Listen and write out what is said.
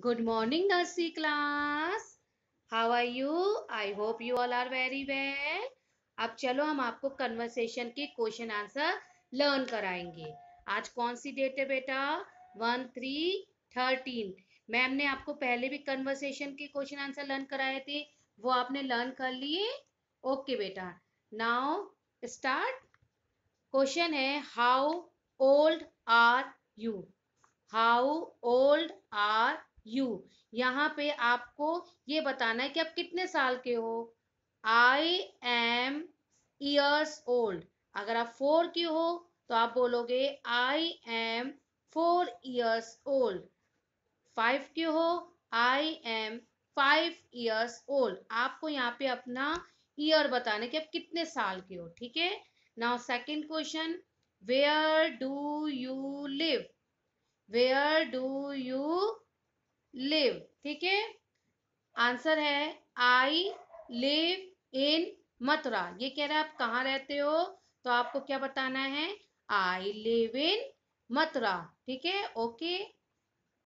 good morning nursery class how are you i hope you all are very well अब चलो हम आपको conversation के क्वेश्चन आंसर लर्न कराएंगे आज कौन सी डेट है बेटा वन थ्री थर्टीन मैम ने आपको पहले भी कन्वर्सेशन के क्वेश्चन आंसर लर्न कराए थे वो आपने लर्न कर लिए ओके बेटा नाउ स्टार्ट क्वेश्चन है how old are you how old are you यहाँ पे आपको ये बताना है कि आप कितने साल के हो आई एम ईयर्स ओल्ड अगर आप फोर के हो तो आप बोलोगे I am four years old five के हो I am five years old आपको यहाँ पे अपना ईयर बताना है कि आप कितने साल के हो ठीक है now second question where do you live where do you live ठीक है आंसर है आई लिव इन मथुरा ये कह रहा है आप कहाँ रहते हो तो आपको क्या बताना है आई लिव इन मथुरा ठीक है ओके